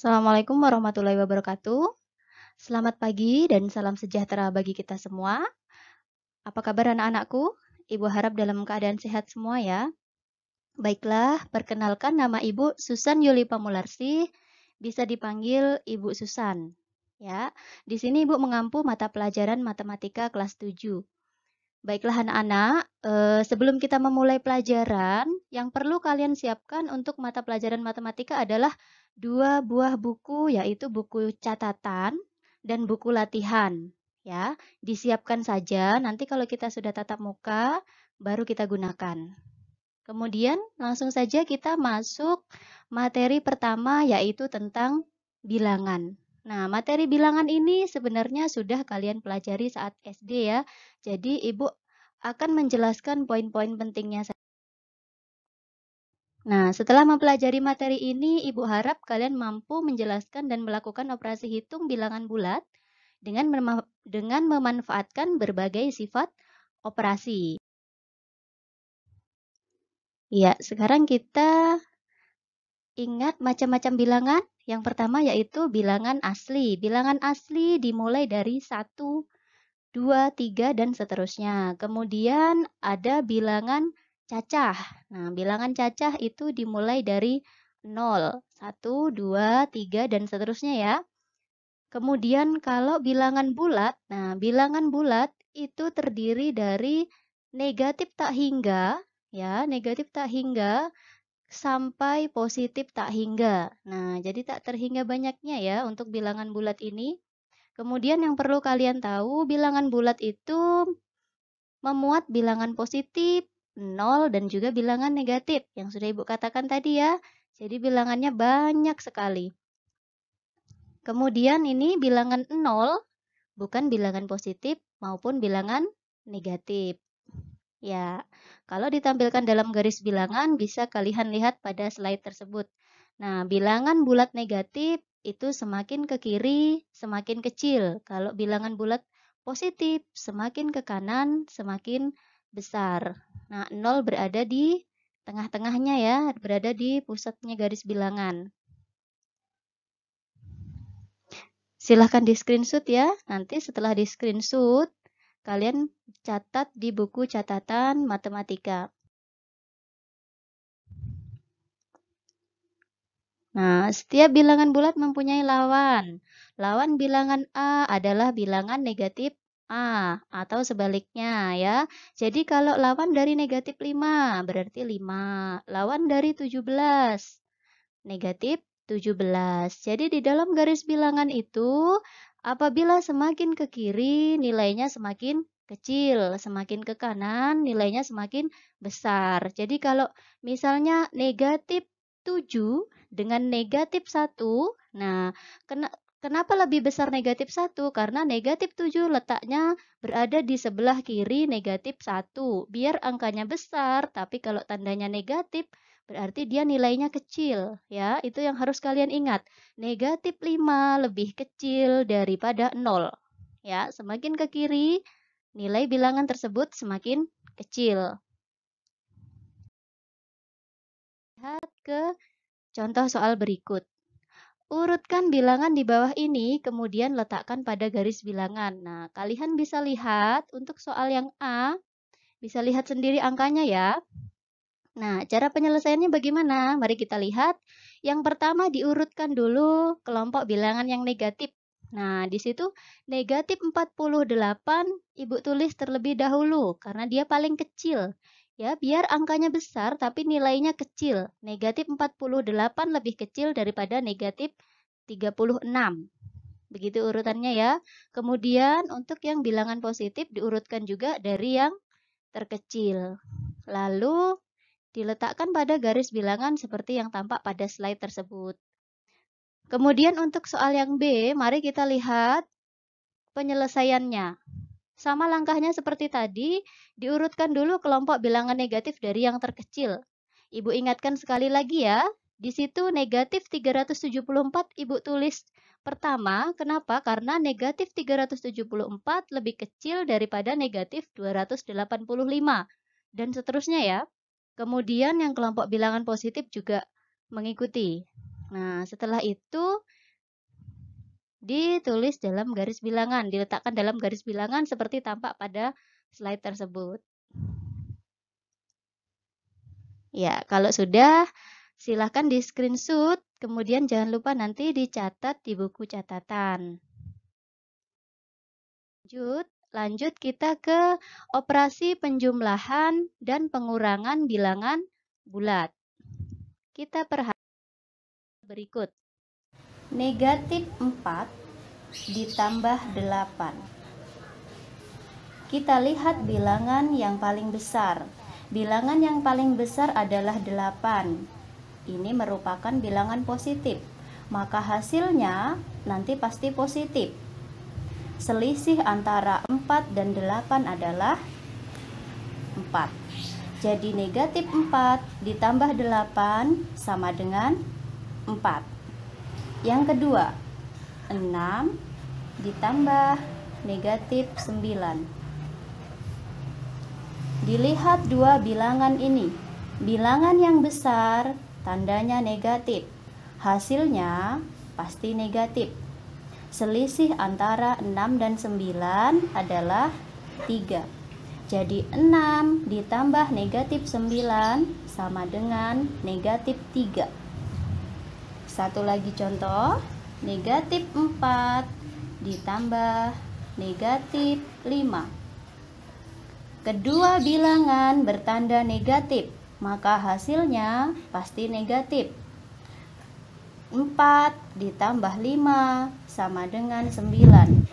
Assalamualaikum warahmatullahi wabarakatuh. Selamat pagi dan salam sejahtera bagi kita semua. Apa kabar anak-anakku? Ibu harap dalam keadaan sehat semua ya. Baiklah, perkenalkan nama Ibu Susan Yuli Pamularsi, bisa dipanggil Ibu Susan. Ya, di sini Ibu mengampu mata pelajaran matematika kelas 7. Baiklah anak-anak, eh, sebelum kita memulai pelajaran, yang perlu kalian siapkan untuk mata pelajaran matematika adalah dua buah buku, yaitu buku catatan dan buku latihan. Ya, disiapkan saja. Nanti kalau kita sudah tatap muka, baru kita gunakan. Kemudian langsung saja kita masuk materi pertama yaitu tentang bilangan. Nah, materi bilangan ini sebenarnya sudah kalian pelajari saat SD ya. Jadi, Ibu akan menjelaskan poin-poin pentingnya Nah, setelah mempelajari materi ini, Ibu harap kalian mampu menjelaskan dan melakukan operasi hitung bilangan bulat dengan, mem dengan memanfaatkan berbagai sifat operasi. Ya, sekarang kita ingat macam-macam bilangan yang pertama yaitu bilangan asli. Bilangan asli dimulai dari 1, 2, 3, dan seterusnya. Kemudian ada bilangan cacah. Nah, bilangan cacah itu dimulai dari 0, 1, 2, 3, dan seterusnya ya. Kemudian kalau bilangan bulat, nah bilangan bulat itu terdiri dari negatif tak hingga, ya, negatif tak hingga, sampai positif tak hingga. Nah, jadi tak terhingga banyaknya ya untuk bilangan bulat ini. Kemudian yang perlu kalian tahu, bilangan bulat itu memuat bilangan positif, nol, dan juga bilangan negatif yang sudah Ibu katakan tadi ya. Jadi bilangannya banyak sekali. Kemudian ini bilangan nol bukan bilangan positif maupun bilangan negatif. Ya, kalau ditampilkan dalam garis bilangan bisa kalian lihat pada slide tersebut. Nah, bilangan bulat negatif itu semakin ke kiri semakin kecil. Kalau bilangan bulat positif semakin ke kanan semakin besar. Nah, 0 berada di tengah-tengahnya ya, berada di pusatnya garis bilangan. Silahkan di screenshot ya, nanti setelah di screenshot kalian catat di buku catatan matematika. Nah, setiap bilangan bulat mempunyai lawan. Lawan bilangan A adalah bilangan negatif A atau sebaliknya ya. Jadi kalau lawan dari negatif 5 berarti 5. Lawan dari 17 negatif 17. Jadi di dalam garis bilangan itu Apabila semakin ke kiri, nilainya semakin kecil, semakin ke kanan nilainya semakin besar. Jadi kalau misalnya negatif 7 dengan negatif 1, nah kena, kenapa lebih besar negatif 1? Karena negatif 7 letaknya berada di sebelah kiri negatif 1. Biar angkanya besar, tapi kalau tandanya negatif Berarti dia nilainya kecil ya. Itu yang harus kalian ingat. Negatif 5 lebih kecil daripada 0. Ya, semakin ke kiri nilai bilangan tersebut semakin kecil. Lihat ke contoh soal berikut. Urutkan bilangan di bawah ini, kemudian letakkan pada garis bilangan. Nah, kalian bisa lihat untuk soal yang A, bisa lihat sendiri angkanya ya. Nah, cara penyelesaiannya bagaimana? Mari kita lihat. Yang pertama diurutkan dulu kelompok bilangan yang negatif. Nah, di situ negatif 48 ibu tulis terlebih dahulu karena dia paling kecil. Ya, biar angkanya besar tapi nilainya kecil. Negatif 48 lebih kecil daripada negatif 36. Begitu urutannya ya. Kemudian untuk yang bilangan positif diurutkan juga dari yang terkecil. Lalu diletakkan pada garis bilangan seperti yang tampak pada slide tersebut. Kemudian untuk soal yang B, mari kita lihat penyelesaiannya. Sama langkahnya seperti tadi, diurutkan dulu kelompok bilangan negatif dari yang terkecil. Ibu ingatkan sekali lagi ya, di situ negatif 374 Ibu tulis pertama, kenapa? Karena negatif 374 lebih kecil daripada negatif 285 dan seterusnya ya. Kemudian yang kelompok bilangan positif juga mengikuti. Nah, setelah itu ditulis dalam garis bilangan, diletakkan dalam garis bilangan seperti tampak pada slide tersebut. Ya, kalau sudah silahkan di screenshot, kemudian jangan lupa nanti dicatat di buku catatan. Lanjut, Lanjut kita ke operasi penjumlahan dan pengurangan bilangan bulat. Kita perhatikan berikut. Negatif 4 ditambah 8. Kita lihat bilangan yang paling besar. Bilangan yang paling besar adalah 8. Ini merupakan bilangan positif. Maka hasilnya nanti pasti positif. Selisih antara 4 dan 8 adalah 4. Jadi negatif 4 ditambah 8 sama dengan 4. Yang kedua, 6 ditambah negatif 9. Dilihat dua bilangan ini. Bilangan yang besar tandanya negatif. Hasilnya pasti negatif. Selisih antara 6 dan 9 adalah 3. Jadi 6 ditambah negatif 9 sama dengan negatif 3. Satu lagi contoh, negatif 4 ditambah negatif 5. Kedua bilangan bertanda negatif, maka hasilnya pasti negatif. 4 ditambah 5 sama dengan 9.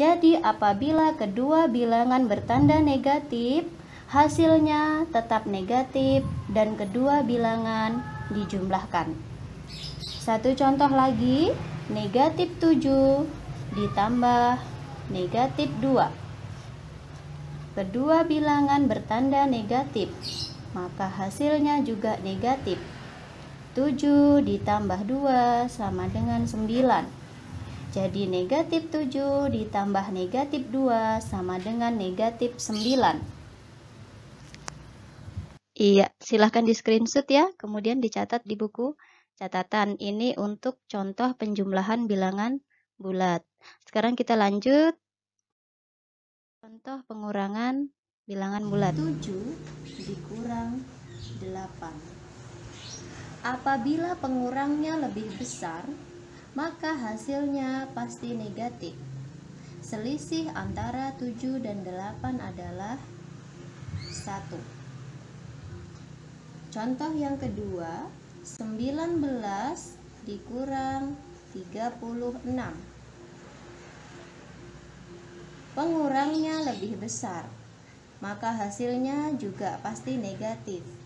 Jadi apabila kedua bilangan bertanda negatif, hasilnya tetap negatif dan kedua bilangan dijumlahkan. Satu contoh lagi, negatif 7 ditambah negatif 2. Kedua bilangan bertanda negatif, maka hasilnya juga negatif. 7 ditambah 2 sama dengan 9. Jadi negatif 7 ditambah negatif 2 sama dengan negatif 9. Iya, silahkan di screenshot ya, kemudian dicatat di buku catatan. Ini untuk contoh penjumlahan bilangan bulat. Sekarang kita lanjut. Contoh pengurangan bilangan bulat. 7 dikurang 8. Apabila pengurangnya lebih besar, maka hasilnya pasti negatif. Selisih antara 7 dan 8 adalah 1. Contoh yang kedua, 19 dikurang 36. Pengurangnya lebih besar, maka hasilnya juga pasti negatif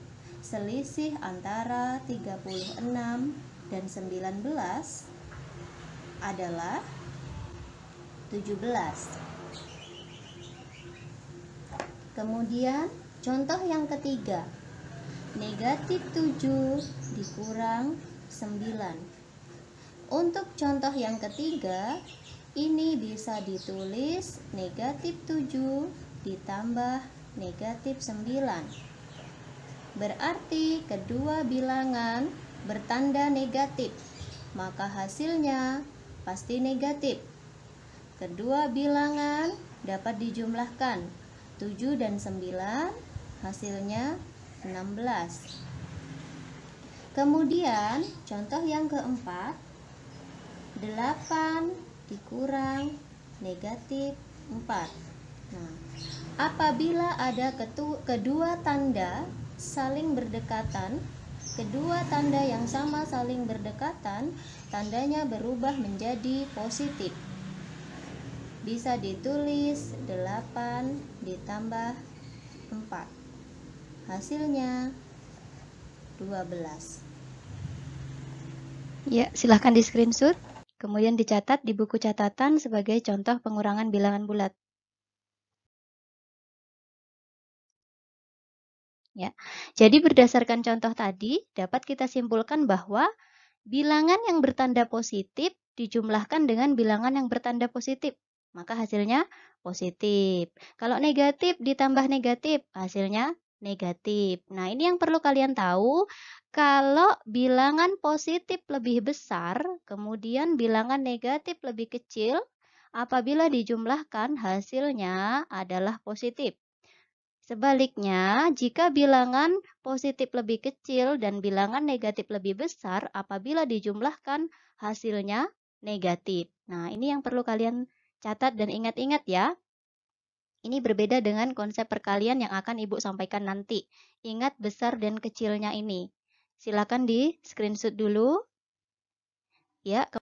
selisih antara 36 dan 19 adalah 17. Kemudian contoh yang ketiga. Negatif 7 dikurang 9. Untuk contoh yang ketiga, ini bisa ditulis negatif 7 ditambah negatif 9 berarti kedua bilangan bertanda negatif, maka hasilnya pasti negatif. Kedua bilangan dapat dijumlahkan 7 dan 9, hasilnya 16. Kemudian contoh yang keempat 8 dikurang negatif 4 Nah, apabila ada kedua tanda saling berdekatan, kedua tanda yang sama saling berdekatan, tandanya berubah menjadi positif. Bisa ditulis 8 ditambah 4. Hasilnya 12. Ya, silahkan di screenshot, kemudian dicatat di buku catatan sebagai contoh pengurangan bilangan bulat. Ya. Jadi berdasarkan contoh tadi dapat kita simpulkan bahwa bilangan yang bertanda positif dijumlahkan dengan bilangan yang bertanda positif, maka hasilnya positif. Kalau negatif ditambah negatif, hasilnya negatif. Nah, ini yang perlu kalian tahu, kalau bilangan positif lebih besar, kemudian bilangan negatif lebih kecil, apabila dijumlahkan hasilnya adalah positif. Sebaliknya, jika bilangan positif lebih kecil dan bilangan negatif lebih besar, apabila dijumlahkan hasilnya negatif. Nah, ini yang perlu kalian catat dan ingat-ingat ya. Ini berbeda dengan konsep perkalian yang akan Ibu sampaikan nanti. Ingat besar dan kecilnya ini. Silakan di screenshot dulu. Ya, ke,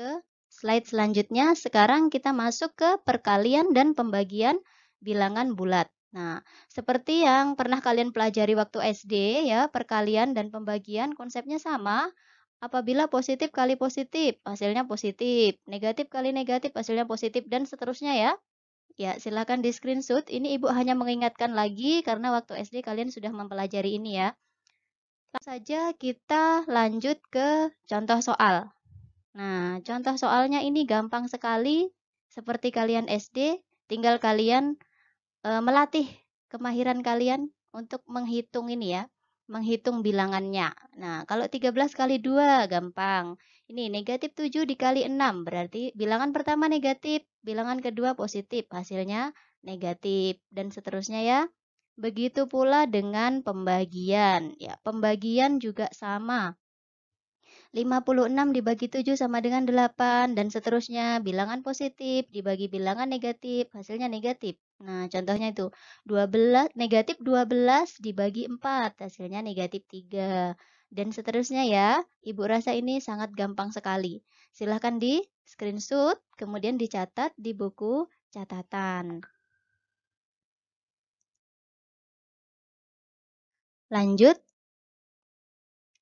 ke slide selanjutnya. Sekarang kita masuk ke perkalian dan pembagian bilangan bulat. Nah, seperti yang pernah kalian pelajari waktu SD ya, perkalian dan pembagian konsepnya sama. Apabila positif kali positif, hasilnya positif. Negatif kali negatif, hasilnya positif dan seterusnya ya. Ya, silakan di screenshot. Ini Ibu hanya mengingatkan lagi karena waktu SD kalian sudah mempelajari ini ya. Langsung saja kita lanjut ke contoh soal. Nah, contoh soalnya ini gampang sekali. Seperti kalian SD, tinggal kalian melatih kemahiran kalian untuk menghitung ini ya, menghitung bilangannya. Nah, kalau 13 kali 2 gampang. Ini negatif 7 dikali 6 berarti bilangan pertama negatif, bilangan kedua positif, hasilnya negatif dan seterusnya ya. Begitu pula dengan pembagian. Ya, pembagian juga sama. 56 dibagi 7 sama dengan 8 dan seterusnya. Bilangan positif dibagi bilangan negatif, hasilnya negatif. Nah, contohnya itu 12 negatif 12 dibagi 4, hasilnya negatif 3. Dan seterusnya ya, Ibu rasa ini sangat gampang sekali. Silahkan di screenshot, kemudian dicatat di buku catatan. Lanjut.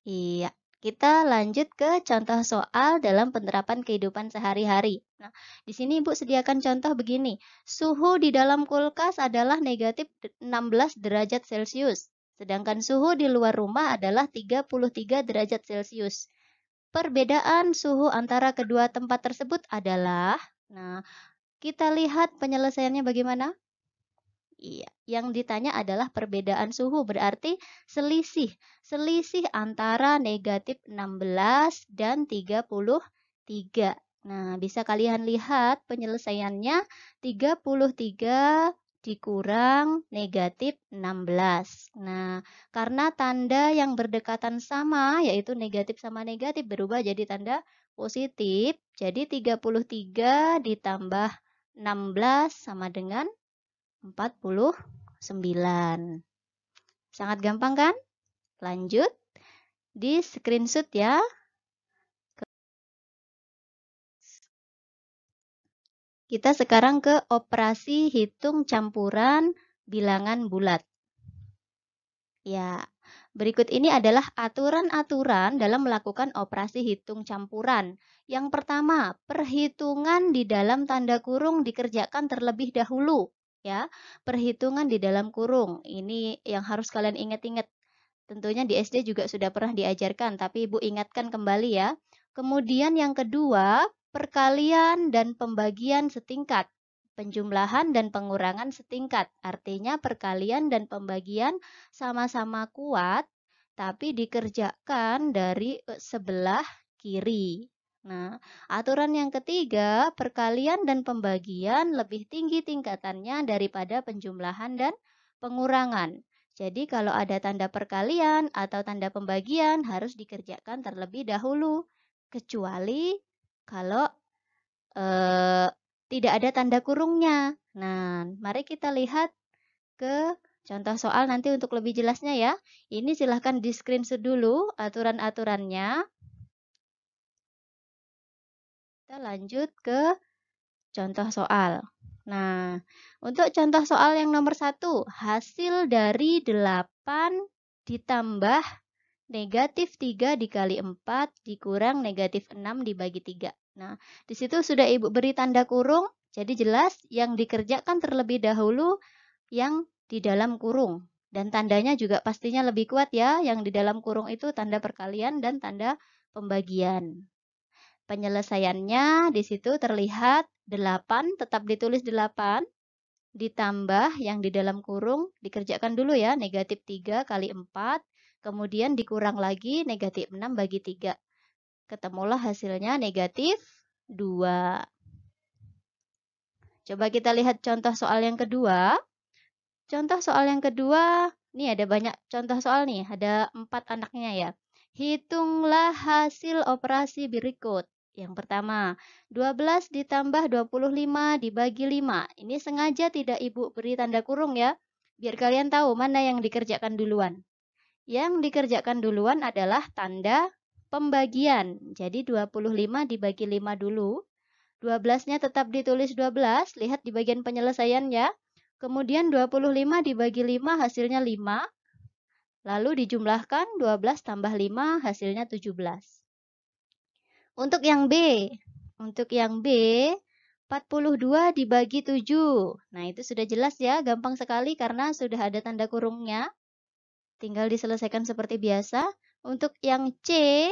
Iya. Kita lanjut ke contoh soal dalam penerapan kehidupan sehari-hari. Nah, di sini Ibu sediakan contoh begini. Suhu di dalam kulkas adalah negatif 16 derajat Celcius, sedangkan suhu di luar rumah adalah 33 derajat Celcius. Perbedaan suhu antara kedua tempat tersebut adalah, nah, kita lihat penyelesaiannya bagaimana? Iya, yang ditanya adalah perbedaan suhu berarti selisih, selisih antara negatif 16 dan 33. Nah, bisa kalian lihat penyelesaiannya 33 dikurang negatif 16. Nah, karena tanda yang berdekatan sama, yaitu negatif sama negatif, berubah jadi tanda positif. Jadi 33 ditambah 16 sama dengan 49. Sangat gampang kan? Lanjut. Di screenshot ya. Kita sekarang ke operasi hitung campuran bilangan bulat. Ya, berikut ini adalah aturan-aturan dalam melakukan operasi hitung campuran. Yang pertama, perhitungan di dalam tanda kurung dikerjakan terlebih dahulu ya. Perhitungan di dalam kurung ini yang harus kalian ingat-ingat. Tentunya di SD juga sudah pernah diajarkan, tapi Ibu ingatkan kembali ya. Kemudian yang kedua, perkalian dan pembagian setingkat. Penjumlahan dan pengurangan setingkat, artinya perkalian dan pembagian sama-sama kuat, tapi dikerjakan dari eh, sebelah kiri. Nah, aturan yang ketiga, perkalian dan pembagian lebih tinggi tingkatannya daripada penjumlahan dan pengurangan. Jadi kalau ada tanda perkalian atau tanda pembagian harus dikerjakan terlebih dahulu, kecuali kalau eh, tidak ada tanda kurungnya. Nah, mari kita lihat ke contoh soal nanti untuk lebih jelasnya ya. Ini silahkan di screenshot dulu aturan-aturannya. Kita lanjut ke contoh soal. Nah, untuk contoh soal yang nomor satu, hasil dari 8 ditambah negatif 3 dikali 4 dikurang negatif 6 dibagi 3. Nah, di situ sudah Ibu beri tanda kurung, jadi jelas yang dikerjakan terlebih dahulu yang di dalam kurung. Dan tandanya juga pastinya lebih kuat ya, yang di dalam kurung itu tanda perkalian dan tanda pembagian. Penyelesaiannya di situ terlihat 8 tetap ditulis 8 ditambah yang di dalam kurung dikerjakan dulu ya negatif 3 kali 4 kemudian dikurang lagi negatif 6 bagi 3 ketemulah hasilnya negatif 2 coba kita lihat contoh soal yang kedua contoh soal yang kedua ini ada banyak contoh soal nih ada empat anaknya ya hitunglah hasil operasi berikut yang pertama, 12 ditambah 25 dibagi 5. Ini sengaja tidak Ibu beri tanda kurung ya, biar kalian tahu mana yang dikerjakan duluan. Yang dikerjakan duluan adalah tanda pembagian. Jadi 25 dibagi 5 dulu. 12-nya tetap ditulis 12, lihat di bagian penyelesaian ya. Kemudian 25 dibagi 5 hasilnya 5. Lalu dijumlahkan 12 tambah 5 hasilnya 17. Untuk yang B, untuk yang B 42 dibagi 7. Nah, itu sudah jelas ya, gampang sekali karena sudah ada tanda kurungnya. Tinggal diselesaikan seperti biasa. Untuk yang C,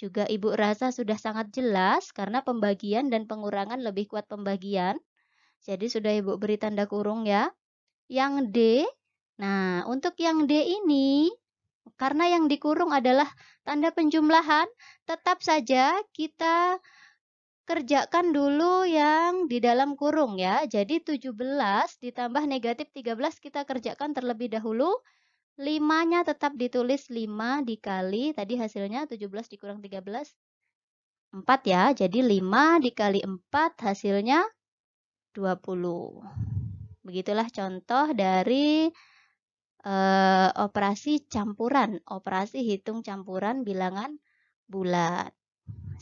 juga ibu rasa sudah sangat jelas karena pembagian dan pengurangan lebih kuat pembagian. Jadi sudah ibu beri tanda kurung ya. Yang D, nah untuk yang D ini karena yang dikurung adalah tanda penjumlahan, tetap saja kita kerjakan dulu yang di dalam kurung ya. Jadi 17 ditambah negatif 13 kita kerjakan terlebih dahulu. 5-nya tetap ditulis 5 dikali, tadi hasilnya 17 dikurang 13, 4 ya. Jadi 5 dikali 4 hasilnya 20. Begitulah contoh dari eh, Eh, operasi campuran, operasi hitung campuran bilangan bulat.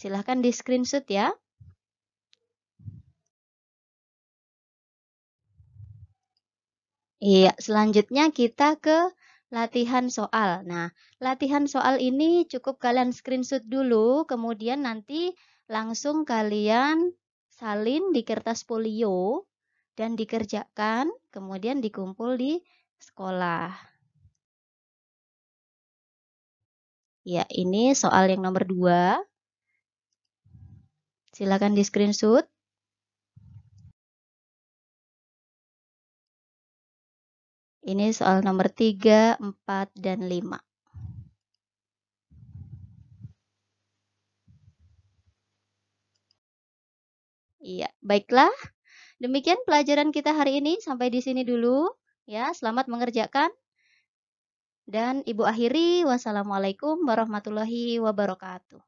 Silahkan di screenshot ya. Iya, selanjutnya kita ke latihan soal. Nah, latihan soal ini cukup kalian screenshot dulu, kemudian nanti langsung kalian salin di kertas polio dan dikerjakan, kemudian dikumpul di sekolah. Ya, ini soal yang nomor dua. Silakan di screenshot. Ini soal nomor 3, 4, dan lima. Iya, baiklah. Demikian pelajaran kita hari ini. Sampai di sini dulu. Ya, selamat mengerjakan. Dan Ibu akhiri, wassalamualaikum warahmatullahi wabarakatuh.